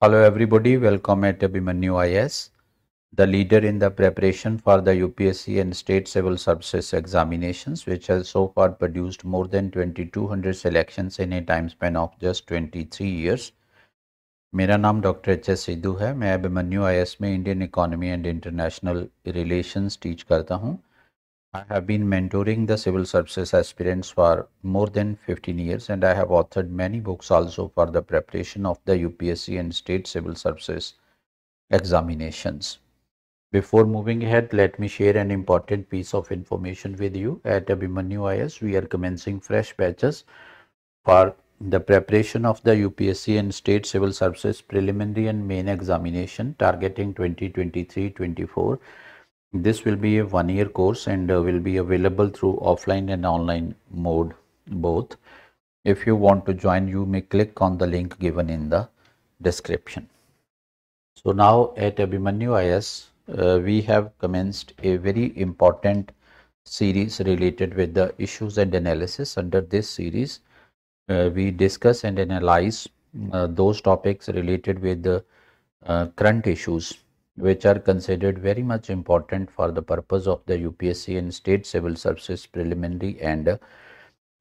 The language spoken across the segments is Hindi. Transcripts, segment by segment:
Hello everybody, welcome at Abhimanyu IS, the leader in the preparation for the UPSC and State Civil Services examinations which has so far produced more than 2200 selections in a time span of just 23 years. My name is Dr. S Sidhu है मैं अभिमन्यू आईएएस में Indian economy and international I have been mentoring the civil services aspirants for more than 15 years and I have authored many books also for the preparation of the UPSC and state civil services examinations. Before moving ahead, let me share an important piece of information with you. At Abhimanyu IS, we are commencing fresh batches for the preparation of the UPSC and state civil services preliminary and main examination targeting 2023-24 this will be a one year course and uh, will be available through offline and online mode both. If you want to join, you may click on the link given in the description. So now at Abhimanyu IS, uh, we have commenced a very important series related with the issues and analysis. Under this series, uh, we discuss and analyze uh, those topics related with the uh, current issues which are considered very much important for the purpose of the UPSC and state civil services preliminary and uh,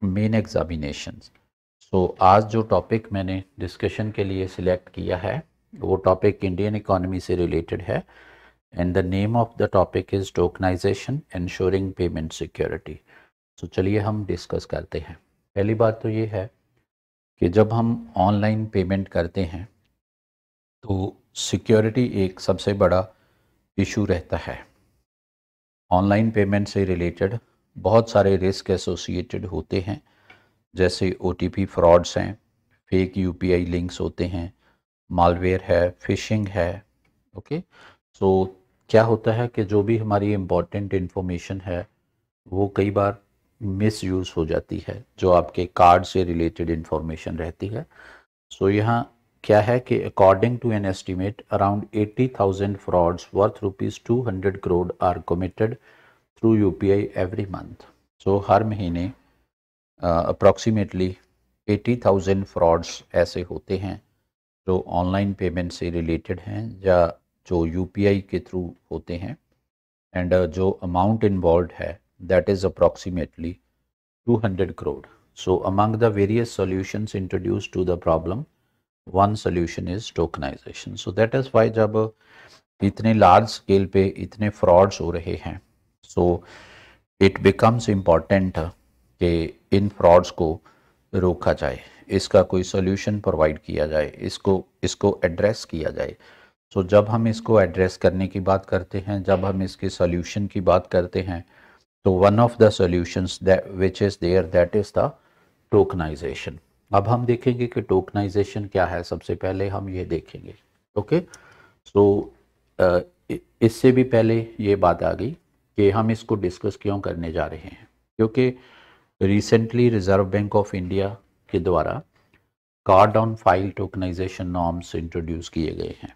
main examinations. So so, आज जो टॉपिक मैंने डिस्कशन के लिए सिलेक्ट किया है वो टॉपिक इंडियन इकोनॉमी से रिलेटेड है and the name of the topic is tokenization ensuring payment security so चलिए हम डिस्कस करते हैं पहली बात तो ये है कि जब हम ऑनलाइन पेमेंट करते हैं तो सिक्योरिटी एक सबसे बड़ा इशू रहता है ऑनलाइन पेमेंट से रिलेटेड बहुत सारे रिस्क एसोसिएटेड होते हैं जैसे ओ फ्रॉड्स हैं फेक यू लिंक्स होते हैं मालवेयर है फिशिंग है ओके सो so, क्या होता है कि जो भी हमारी इम्पोर्टेंट इन्फॉर्मेशन है वो कई बार मिस यूज़ हो जाती है जो आपके कार्ड से रिलेटेड इन्फॉर्मेशन रहती है सो so, यहाँ क्या है कि according to an estimate around 80,000 frauds worth rupees 200 crore are committed through UPI every month so हर महीने अप्रॉक्सीमेटली एटी थाउजेंड फ्रॉड्स ऐसे होते हैं जो ऑनलाइन पेमेंट से रिलेटेड हैं या जो यूपीआई के थ्रू होते हैं एंड uh, जो अमाउंट इन्वॉल्व है that is approximately hundred crore so among the various solutions introduce to the problem one solution is tokenization so that is why जब इतने लार्ज स्केल पे इतने फ्रॉड्स हो रहे हैं सो इट बिकम्स इम्पॉर्टेंट कि इन फ्रॉड्स को रोका जाए इसका कोई सोल्यूशन प्रोवाइड किया जाए इसको इसको एड्रेस किया जाए सो so, जब हम इसको एड्रेस करने की बात करते हैं जब हम इसके सोल्यूशन की बात करते हैं तो one of the solution which is there that is the tokenization अब हम देखेंगे कि टोकनाइजेशन क्या है सबसे पहले हम ये देखेंगे ओके सो so, इससे भी पहले ये बात आ गई कि हम इसको डिस्कस क्यों करने जा रहे हैं क्योंकि recently Reserve Bank of India के द्वारा card on file tokenization norms introduce किए गए हैं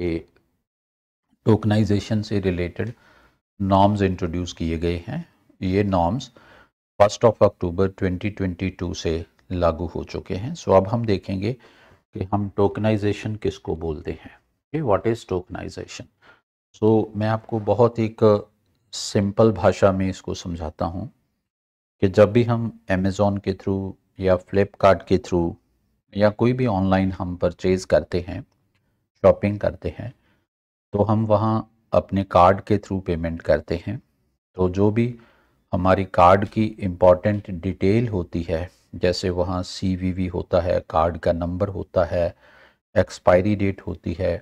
ये टोकनाइजेशन से रिलेटेड नॉर्म्स इंट्रोड्यूस किए गए हैं ये नॉर्म्स फर्स्ट ऑफ अक्टूबर 2022 से लागू हो चुके हैं सो so, अब हम देखेंगे कि हम टोकनाइजेशन किसको बोलते हैं okay what is tokenization so मैं आपको बहुत एक सिंपल भाषा में इसको समझाता हूँ कि जब भी हम अमेज़ोन के थ्रू या फ्लिपकार्ट के थ्रू या कोई भी ऑनलाइन हम परचेज़ करते हैं शॉपिंग करते हैं तो हम वहाँ अपने कार्ड के थ्रू पेमेंट करते हैं तो जो भी हमारी कार्ड की इम्पॉर्टेंट डिटेल होती है जैसे वहाँ सी वी वी होता है कार्ड का नंबर होता है एक्सपायरी डेट होती है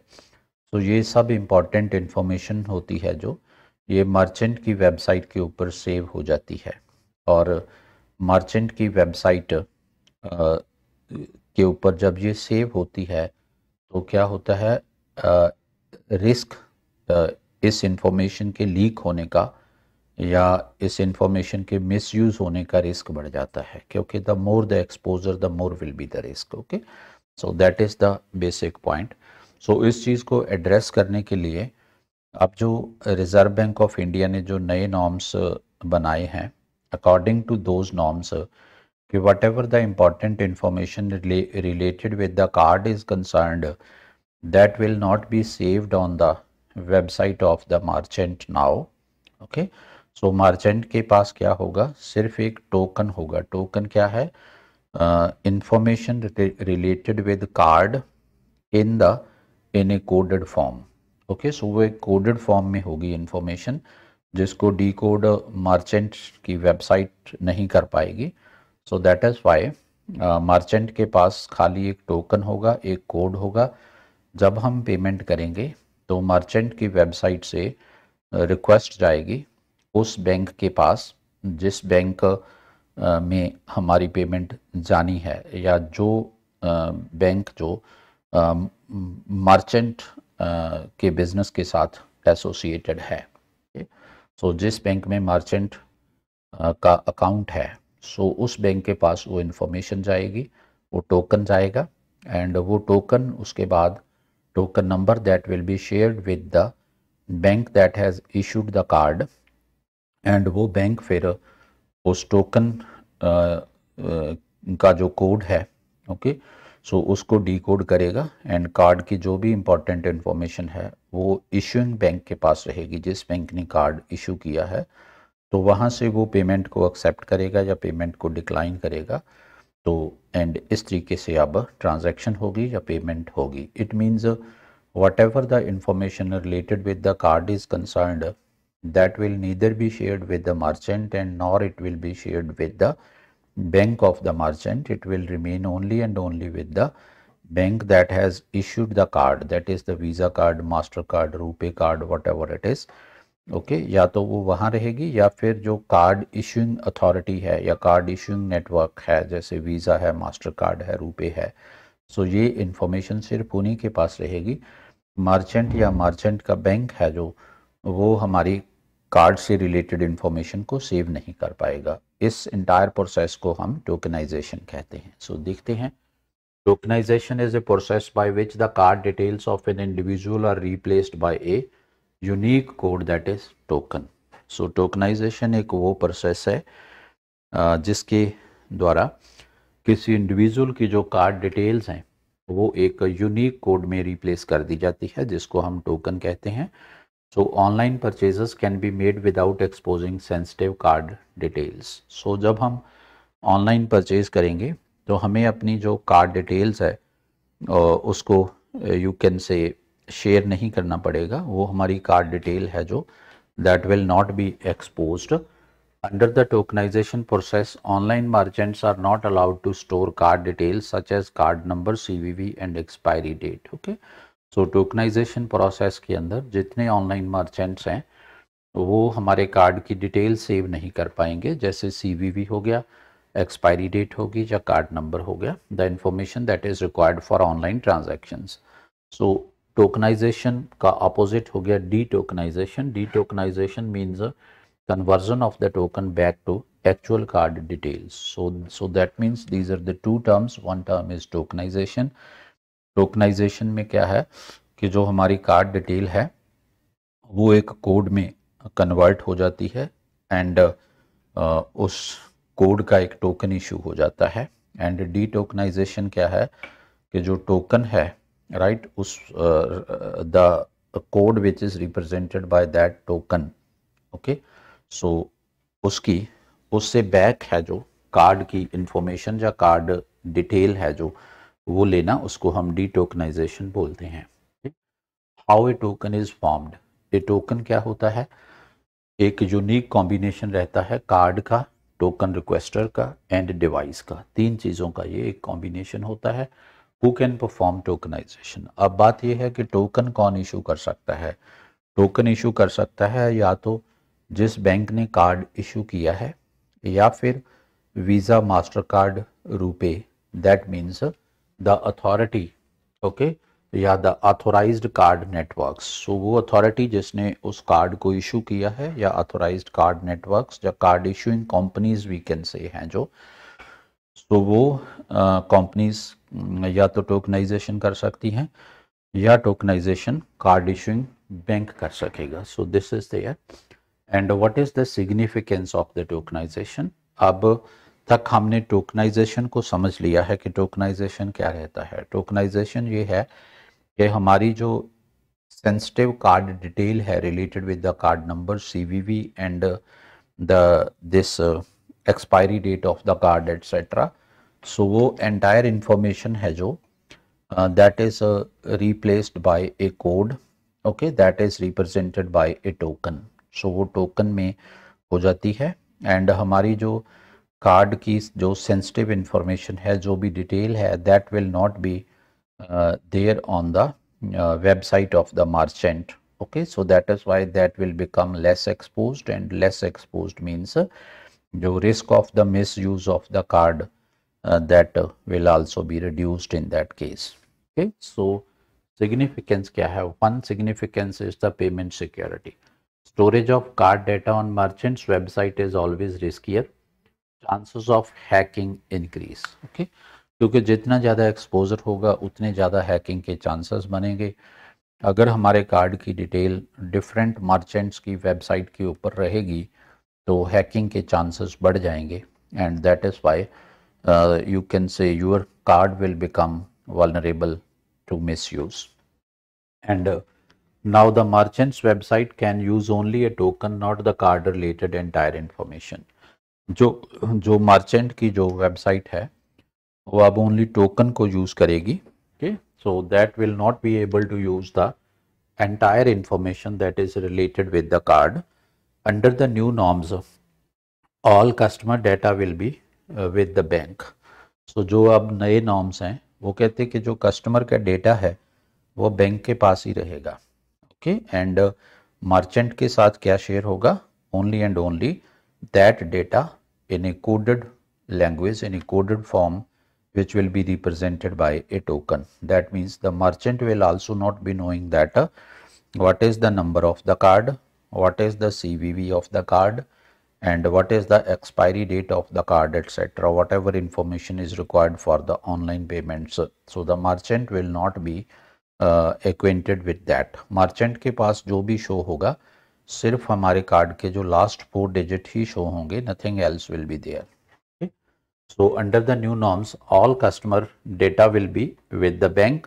तो ये सब इम्पॉर्टेंट इन्फॉर्मेशन होती है जो ये मर्चेंट की वेबसाइट के ऊपर सेव हो जाती है और मर्चेंट की वेबसाइट के ऊपर जब ये सेव होती है तो क्या होता है रिस्क इस इंफॉर्मेशन के लीक होने का या इस इंफॉर्मेशन के मिसयूज़ होने का रिस्क बढ़ जाता है क्योंकि the more the exposure the more will be the risk okay so that is the basic point so इस चीज़ को एड्रेस करने के लिए अब जो रिज़र्व बैंक ऑफ इंडिया ने जो नए नॉर्म्स बनाए हैं अकॉर्डिंग टू दोज नॉर्म्स कि whatever the important information related with the card is concerned that will not be saved on the website of the merchant now okay okay? So so, merchant के पास क्या होगा सिर्फ एक टोकन होगा टोकन क्या है information related with card in the in a coded form okay so वो एक कोडेड फॉर्म में होगी इन्फॉर्मेशन जिसको डी कोड मार्चेंट की वेबसाइट नहीं कर पाएगी so that is why merchant के पास खाली एक टोकन होगा एक कोड होगा जब हम पेमेंट करेंगे तो मर्चेंट की वेबसाइट से रिक्वेस्ट uh, जाएगी उस बैंक के पास जिस बैंक में हमारी पेमेंट जानी है या जो बैंक जो मर्चेंट के बिज़नेस के साथ एसोसिएटेड है सो so, जिस बैंक में मर्चेंट का अकाउंट है सो so, उस बैंक के पास वो इन्फॉर्मेशन जाएगी वो टोकन जाएगा एंड वो टोकन उसके बाद token number that will be shared with the bank that has issued the card and वो बैंक फिर उस टोकन का जो कोड है ओके सो so उसको डी करेगा एंड कार्ड की जो भी इम्पोर्टेंट इन्फॉर्मेशन है वो इशूइंग बैंक के पास रहेगी जिस बैंक ने कार्ड इशू किया है तो वहाँ से वो पेमेंट को एक्सेप्ट करेगा या पेमेंट को डिक्लाइन करेगा तो एंड इस तरीके से अब ट्रांजैक्शन होगी या पेमेंट होगी it means whatever the information related with the card is concerned that will neither be shared with the merchant and nor it will be shared with the bank of the merchant. It will remain only and only with the bank that has issued the card that is the Visa card, master card rupee card whatever it is. Okay okay, या तो वो वहाँ रहेगी या फिर जो कार्ड इशूइंग अथॉरिटी है या कार्ड इशूइंग नेटवर्क है जैसे वीज़ा है मास्टर कार्ड है रुपे है सो ये इन्फॉर्मेशन सिर्फ उन्हीं के पास रहेगी मर्चेंट या मर्चेंट का बैंक है जो वो हमारी कार्ड से रिलेटेड इंफॉर्मेशन को सेव नहीं कर पाएगा इस इंटायर प्रोसेस को हम टोकनाइजेशन कहते हैं सो so, देखते हैं tokenization is a process by which the card details of an individual are replaced by a unique code that is token so tokenization एक वो प्रोसेस है जिसके द्वारा किसी इंडिविजुअल की जो कार्ड डिटेल्स हैं वो एक यूनिक कोड में रिप्लेस कर दी जाती है जिसको हम टोकन कहते हैं So online purchases can be made without exposing sensitive card details. So जब हम online purchase करेंगे तो हमें अपनी जो card details है उसको you can say share नहीं करना पड़ेगा वो हमारी card detail है जो that will not be exposed. Under the tokenization process, online merchants are not allowed to store card details such as card number, CVV and expiry date. Okay. So tokenization process के अंदर जितने ऑनलाइन मर्चेंट्स हैं वो हमारे कार्ड की डिटेल सेव नहीं कर पाएंगे जैसे सी हो गया एक्सपायरी डेट होगी या कार्ड नंबर हो गया the information that is required for online transactions so tokenization का अपोजिट हो गया detokenization detokenization means conversion of the token back to actual card details so so that means these are the two terms one term is tokenization tokenization में क्या है कि जो हमारी कार्ड डिटेल है वो एक कोड में कन्वर्ट हो जाती है एंड उस कोड का एक टोकन इशू हो जाता है एंड डी टोकनाइजेशन क्या है कि जो टोकन है राइट right, उस the code which is represented by that token okay so उसकी उससे बैक है जो कार्ड की इंफॉर्मेशन या कार्ड डिटेल है जो वो लेना उसको हम डी टोकनाइजेशन बोलते हैं how a token is formed a token क्या होता है एक यूनिक कॉम्बिनेशन रहता है कार्ड का टोकन रिक्वेस्टर का एंड डिवाइस का तीन चीज़ों का ये एक कॉम्बिनेशन होता है हु कैन परफॉर्म टोकनाइजेशन अब बात यह है कि टोकन कौन इशू कर सकता है टोकन इशू कर सकता है या तो जिस बैंक ने कार्ड इशू किया है या फिर Visa Mastercard RuPay that means the authority okay या the authorise card network so वो अथॉरिटी जिसने उस कार्ड को इशू किया है या ऑथोराइज कार्ड नेटवर्क या card issuing companies we can say हैं जो सो तो so वो कंपनीज uh, या तो टोकनाइजेशन कर सकती हैं या टोकनाइजेशन कार्ड इशूइंग बैंक कर सकेगा so this is there and what is the significance of the tokenization अब तक हमने टोकनाइजेशन को समझ लिया है कि टोकनाइजेशन क्या रहता है टोकनाइजेशन ये है कि हमारी जो सेंसिटिव कार्ड डिटेल है related with the card number CVV and the this expiry date of the card etcetera so वो एंटायर इंफॉर्मेशन है जो that is replaced by a code okay that is represented by a token so वो टोकन में हो जाती है एंड हमारी जो uh, कार्ड की जो सेंसिटिव इंफॉर्मेशन है जो भी डिटेल है that will not be there on the website of the merchant okay so that is why that will become less expose and less expose means जो risk of the misuse of the card that will also be reduced in that case okay so significance क्या है one significance is the payment security storage of card data on merchants website is always riskier chances of hacking increase okay क्योंकि जितना ज़्यादा एक्सपोजर होगा उतने ज़्यादा हैकिंग के चांसेस बनेंगे अगर हमारे कार्ड की डिटेल डिफरेंट मर्चेंट्स की वेबसाइट के ऊपर रहेगी तो हैकिंग के चांसेस बढ़ जाएंगे and that is why you can say your card will become vulnerable to miss and now the merchants website can use only a token not the card related related information जो जो मर्चेंट की जो वेबसाइट है वो अब ओनली टोकन को यूज़ करेगी okay so that will not be able to use the entire information that is related with the card under the new norms all customer data will be with the bank so जो अब नए नॉर्म्स हैं वो कहते हैं कि जो कस्टमर का डेटा है वो बैंक के पास ही रहेगा ओके एंड मर्चेंट के साथ क्या शेयर होगा only and only that data in a coded language in a coded form which will be represented by a token. That means the merchant will also not be knowing that uh, what is the number of the card, what is the CVV of the card and what is the expiry date of the card etc. Whatever information is required for the online payments. So the merchant will not be uh, acquainted with that. Merchant के पास जो भी show होगा सिर्फ हमारे कार्ड के जो लास्ट फोर डिजिट ही शो होंगे nothing else will be there so under the new norms all customer data will be with the bank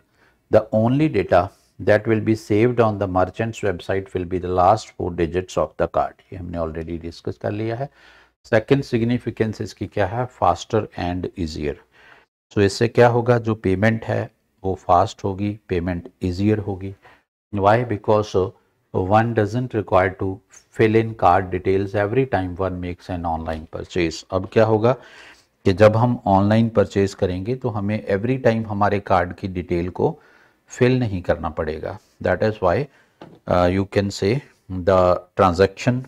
the only data that will be saved on the merchants website will be the last four digits of the card ये हमने ऑलरेडी डिस्कस कर लिया है सेकेंड सिग्निफिकेंस इसकी क्या है फास्टर एंड ईजियर सो इससे क्या होगा जो पेमेंट है वो फास्ट होगी पेमेंट ईजियर होगी why because one doesn't require to fill in card details every time one makes an online purchase. अब क्या होगा कि जब हम ऑनलाइन परचेज करेंगे तो हमें एवरी टाइम हमारे कार्ड की डिटेल को फिल नहीं करना पड़ेगा is why uh, you can say the transaction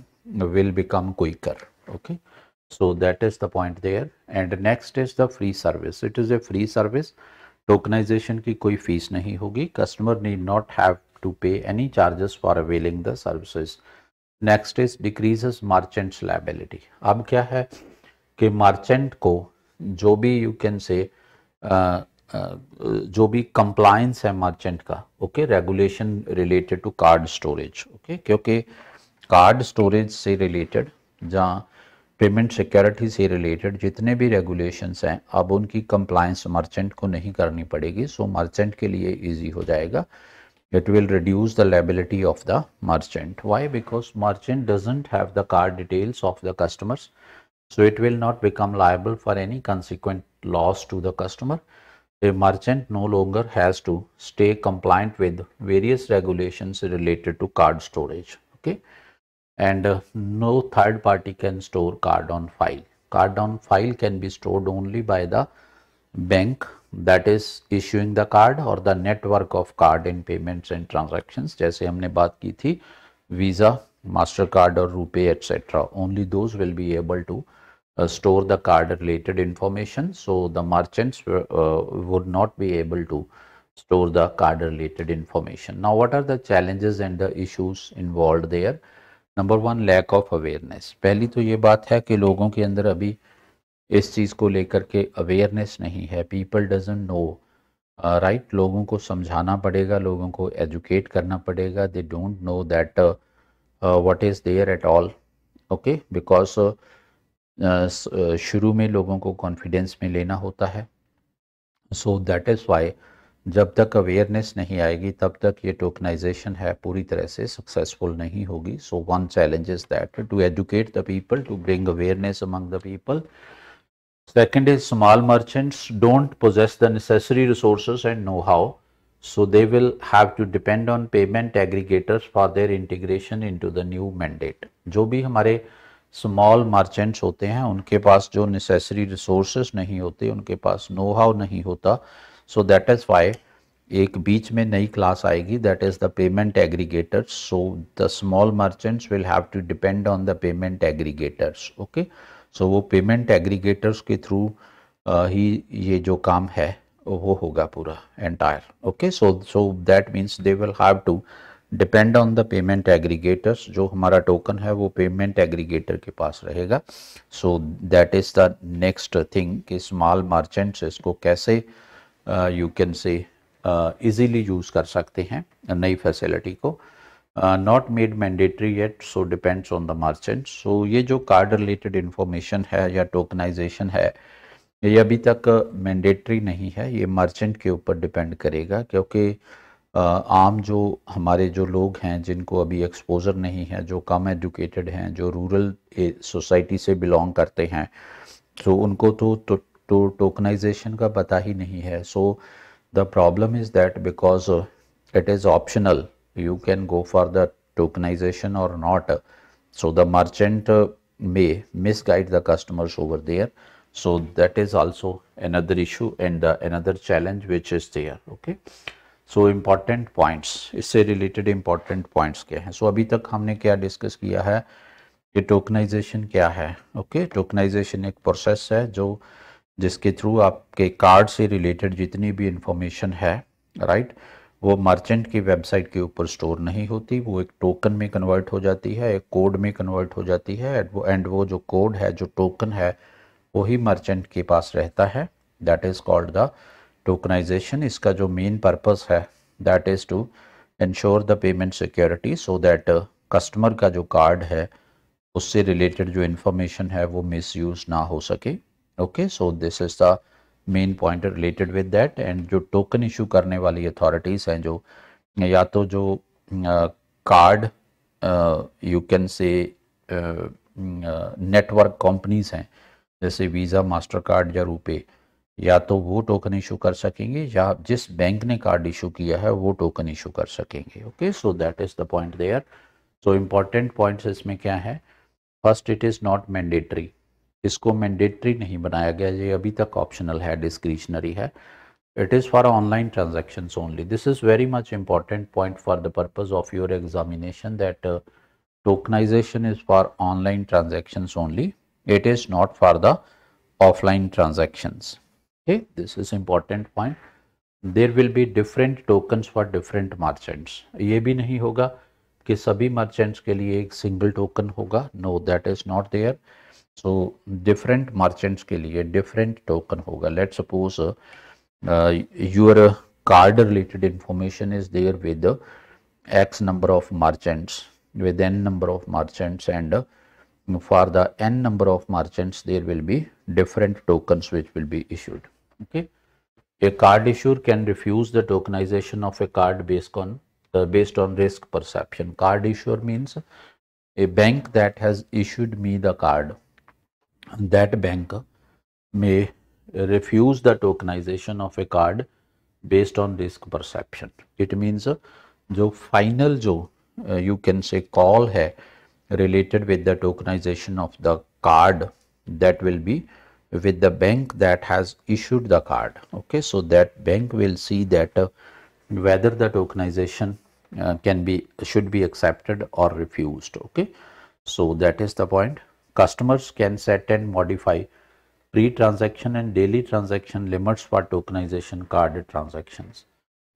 will become quicker okay so that is the point there and next is the free service it is a free service tokenization की कोई फीस नहीं होगी customer need not have to pay any charges for availing the services. Next is decreases merchants liability अब क्या है कि मार्चेंट को जो भी say uh, uh, जो भी compliance है merchant का okay regulation related to card storage okay क्योंकि card storage से related जहाँ पेमेंट सिक्योरिटी से रिलेटेड जितने भी रेगुलेशंस हैं अब उनकी कंप्लायंस मर्चेंट को नहीं करनी पड़ेगी सो मर्चेंट के लिए इजी हो जाएगा it will reduce the liability of the merchant. Why? Because merchant doesn't have the card details of the customers. So it will not become liable for any consequent loss to the customer. The merchant no longer has to stay compliant with various regulations related to card storage. Okay. And uh, no third party can store card on file. Card on file can be stored only by the bank that is issuing the card और the network of card in payments and transaction जैसे हमने बात की थी वीजा मास्टर कार्ड और RuPay etcetera only those will be able to store the card related information so the merchants would not be able to store the card related information now what are the challenges and the issues involved there number one lack of awareness पहली तो ये बात है कि लोगों के अंदर अभी इस चीज़ को लेकर के अवेयरनेस नहीं है पीपल डजेंट नो राइट लोगों को समझाना पड़ेगा लोगों को एजुकेट करना पड़ेगा they don't know that what is there at all okay because शुरू में लोगों को कॉन्फिडेंस में लेना होता है सो दैट इज़ वाई जब तक अवेयरनेस नहीं आएगी तब तक ये टोकनाइजेशन है पूरी तरह से सक्सेसफुल नहीं होगी so one challenge is that to educate the people to bring awareness among the people Second is small merchants don't possess the necessary resources and know-how, so they will have to depend on payment aggregators for their integration into the new mandate. jo bhi hamare small merchants hote hain unke paas jo necessary resources nahi hote unke paas know how nahi hota so that is why एक बीच में नई क्लास आएगी that is the payment aggregators so the small merchants will have to depend on the payment aggregators okay so वो पेमेंट एग्रीगेटर्स के थ्रू ही ये जो काम है वो होगा पूरा entire okay so so that means they will have to depend on the payment aggregators जो हमारा टोकन है वो पेमेंट एग्रीगेटर के पास रहेगा so that is the next thing कि स्मॉल मर्चेंट्स इसको कैसे you can say easily use कर सकते हैं नई फैसिलिटी को not made mandatory yet so depends on the merchant so ये जो कार्ड रिलेटेड इन्फॉर्मेशन है या टोकनाइजेशन है ये अभी तक मैंडेटरी नहीं है ये मर्चेंट के ऊपर डिपेंड करेगा क्योंकि uh, आम जो हमारे जो लोग हैं जिनको अभी एक्सपोजर नहीं है जो कम एजुकेटेड हैं जो रूरल सोसाइटी से बिलोंग करते हैं तो उनको तो तो टोकनाइजेशन का पता ही नहीं है so the problem is that because it is optional you can go for the tokenization or not. So the merchant may misguide the customers over there. So that is also another issue and another challenge which is there. Okay. so important points isse related important points kya hain so, abhi tak humne kya discuss kiya hai ki tokenization kya hai okay? tokenization ek process hai jo jiske through aapke card se related jitni bhi information hai right? वो मर्चेंट की वेबसाइट के ऊपर स्टोर नहीं होती वो एक टोकन में कन्वर्ट हो जाती है एक कोड में कन्वर्ट हो जाती है एंड वो एंड वो जो कोड है जो टोकन है वही मर्चेंट के पास रहता है that is called the tokenization इसका जो मेन पर्पस है that is to ensure the payment security so that customer का जो कार्ड है उससे रिलेटेड जो इन्फॉर्मेशन है वो मिसयूज़ ना हो सके okay so this is the main point related with that and जो टोकन इशू करने वाली अथॉरिटीज़ हैं जो या तो जो card you can say network companies हैं जैसे वीज़ा मास्टर कार्ड या रूपे या तो वो टोकन इशू कर सकेंगे या जिस बैंक ने कार्ड इशू किया है वो टोकन इशू कर सकेंगे okay so that is the point there so important points इसमें क्या है first it is not mandatory इसको मैंडेटरी नहीं बनाया गया ये अभी तक ऑप्शनल है डिस्क्रिशनरी है it is for online transaction only this is very much important point for the purpose of your examination that tokenization is for online transaction only it is not for the offline transactions this is important point there will be different token for different merchants ये भी नहीं होगा कि सभी मर्चेंट्स के लिए एक सिंगल टोकन होगा no that is not there so different merchants के different token token Let let suppose your card related information is there with uh, x number of merchants with n number of merchants and uh, for the n number of merchants there will be different tokens which will be issued okay a card issuer can refuse the tokenization of a card based on uh, based on risk perception card issuer means a bank that has issued me the card that bank may refuse the tokenization of a card based on risk perception. It means the uh, final जो uh, you can say call है related with the tokenization of the card that will be with the bank that has issued the card okay so that bank will see that uh, whether the tokenization uh, can be should be accepted or refused okay so that is the point Customers can set and modify pre-transaction and daily transaction limits for tokenization card transactions.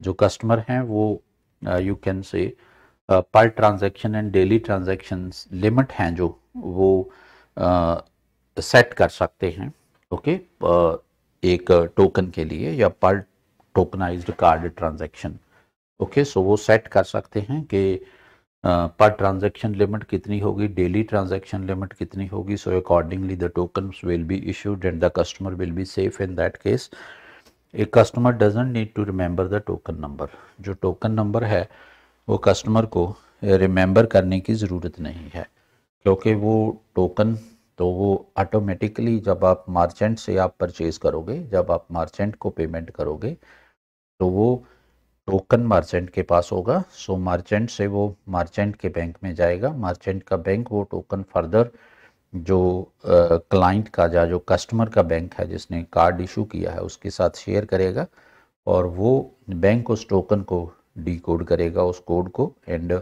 जो customer हैं वो uh, you can say uh, per transaction and daily transactions limit हैं जो वो uh, set कर सकते हैं ओके okay? uh, एक टोकन के लिए या पर tokenized card transaction okay so वो सेट कर सकते हैं कि पर ट्रांजेक्शन लिमिट कितनी होगी डेली ट्रांजेक्शन लिमिट कितनी होगी so accordingly the token will be issued and the customer will be safe in that case a customer doesn't need to remember the token number जो टोकन नंबर है वो कस्टमर को रिमेंबर करने की ज़रूरत नहीं है क्योंकि वो टोकन तो वो ऑटोमेटिकली जब आप मार्चेंट से आप परचेज़ करोगे जब आप मार्चेंट को पेमेंट करोगे तो वो टोकन मर्चेंट के पास होगा सो मर्चेंट से वो मर्चेंट के बैंक में जाएगा मर्चेंट का बैंक वो टोकन फर्दर जो क्लाइंट uh, का या जो कस्टमर का बैंक है जिसने कार्ड इशू किया है उसके साथ शेयर करेगा और वो बैंक उस टोकन को डी कोड करेगा उस कोड को एंड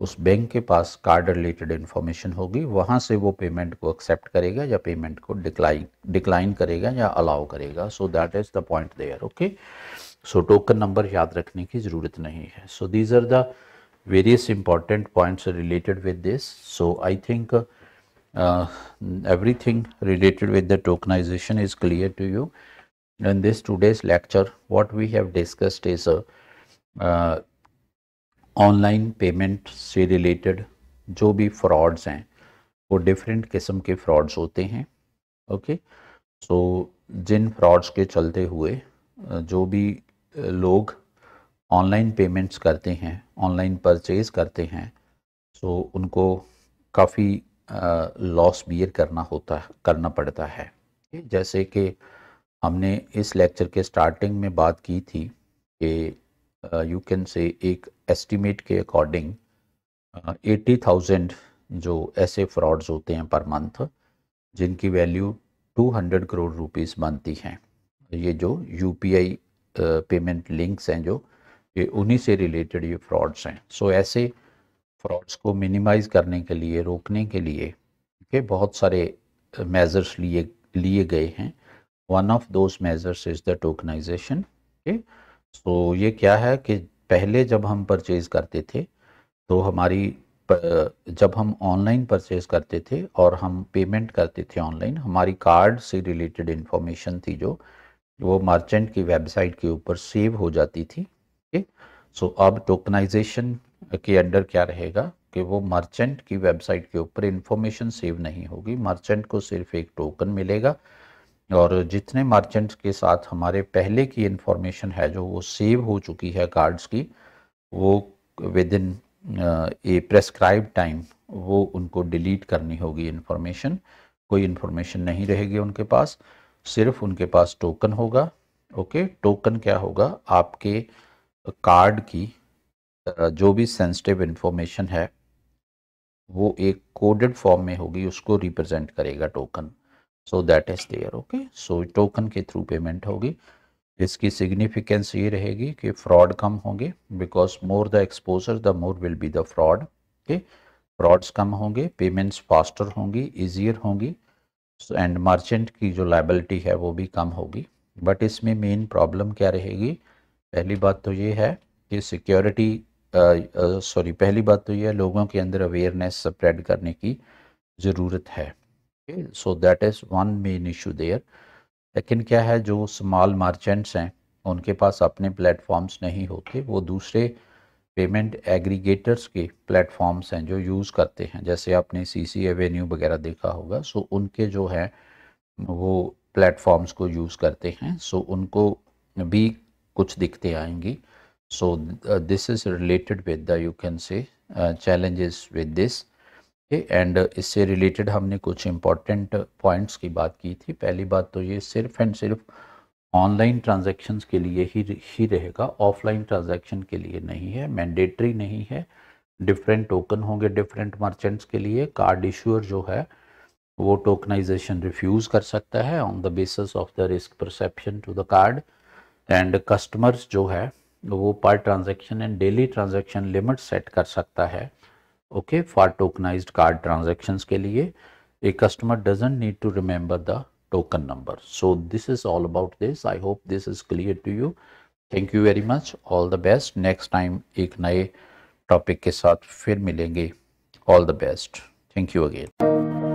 उस बैंक के पास कार्ड रिलेटेड इन्फॉर्मेशन होगी वहाँ से वो पेमेंट को एक्सेप्ट करेगा या पेमेंट को डिक्लाइन डिक्लाइन करेगा या अलाउ करेगा so that is the point there okay so token number याद रखने की ज़रूरत नहीं है so these are the various important points related with this so I think everything related with the tokenization is clear to you in this today's lecture what we have discussed is online payment से रिलेटेड जो भी फ्रॉड्स हैं वो डिफरेंट किस्म के फ्रॉड्स होते हैं ओके okay? सो so, जिन फ्रॉड्स के चलते हुए जो भी लोग ऑनलाइन पेमेंट्स करते हैं ऑनलाइन परचेज़ करते हैं सो तो उनको काफ़ी लॉस बियर करना होता करना पड़ता है जैसे कि हमने इस लेक्चर के स्टार्टिंग में बात की थी कि यू कैन से एक एस्टीमेट के अकॉर्डिंग एटी थाउजेंड जो ऐसे फ्रॉड्स होते हैं पर मंथ जिनकी value two hundred crore rupees बनती हैं ये जो यूपीआई पेमेंट लिंक्स हैं जो ये उन्हीं से रिलेटेड ये फ्रॉड्स हैं सो so, ऐसे फ्रॉड्स को मिनिमाइज़ करने के लिए रोकने के लिए के बहुत सारे मेज़र्स लिए लिए गए हैं one of those measures is the tokenization okay so ये क्या है कि पहले जब हम परचेज़ करते थे तो हमारी जब हम ऑनलाइन परचेज़ करते थे और हम पेमेंट करते थे ऑनलाइन हमारी कार्ड से रिलेटेड इन्फॉर्मेशन थी जो वो मर्चेंट की वेबसाइट के ऊपर सेव हो जाती थी ओके सो अब टोकनाइजेशन के अंडर क्या रहेगा कि वो मर्चेंट की वेबसाइट के ऊपर इंफॉर्मेशन सेव नहीं होगी मर्चेंट को सिर्फ एक टोकन मिलेगा और जितने मर्चेंट के साथ हमारे पहले की इन्फॉर्मेशन है जो वो सेव हो चुकी है कार्ड्स की वो within a prescribe time वो उनको डिलीट करनी होगी इन्फॉर्मेशन कोई इन्फॉर्मेशन नहीं रहेगी उनके पास सिर्फ उनके पास टोकन होगा ओके टोकन क्या होगा आपके कार्ड की जो भी सेंसिटिव इन्फॉर्मेशन है वो एक कोडेड फॉर्म में होगी उसको रिप्रेजेंट करेगा token so that is there okay so token के थ्रू पेमेंट होगी इसकी सिग्निफिकेंस ये रहेगी कि फ्रॉड कम होंगे because more the exposure the more will be the fraud okay frauds कम होंगे पेमेंट्स फास्टर होंगी ईजियर होंगी एंड मर्चेंट की जो लाइबिलिटी है वो भी कम होगी बट इसमें मेन प्रॉब्लम क्या रहेगी पहली बात तो ये है कि सिक्योरिटी सॉरी पहली बात तो ये है लोगों के अंदर अवेयरनेस स्प्रेड करने की ज़रूरत है so that is one main issue there लेकिन क्या है जो स्मॉल मर्चेंट्स हैं उनके पास अपने प्लेटफॉर्म्स नहीं होते वो दूसरे पेमेंट एग्रीगेटर्स के प्लेटफॉर्म्स हैं जो यूज़ करते हैं जैसे आपने सी सी एवेन्यू वगैरह देखा होगा सो उनके जो हैं वो प्लेटफॉर्म्स को यूज़ करते हैं सो उनको भी कुछ दिखते आएंगी so this is related with the you can say challenges with this and इससे रिलेटेड हमने कुछ इम्पॉर्टेंट पॉइंट्स की बात की थी पहली बात तो ये सिर्फ एंड सिर्फ ऑनलाइन ट्रांजेक्शन के लिए ही ही रहेगा ऑफलाइन ट्रांजेक्शन के लिए नहीं है मैंडेटरी नहीं है डिफरेंट टोकन होंगे डिफरेंट मर्चेंट्स के लिए कार्ड इशूअर जो है वो टोकनाइजेशन रिफ्यूज़ कर सकता है on the basis of the risk perception to the card and customers जो है वो per transaction and daily transaction limit set कर सकता है okay for tokenize card transaction के लिए a customer doesn't need to remember the token number. So this is all about this. I hope this is clear to you. Thank you very much. All the best. Next time, ek nae topic ke saath fir milenge. All the best. Thank you again.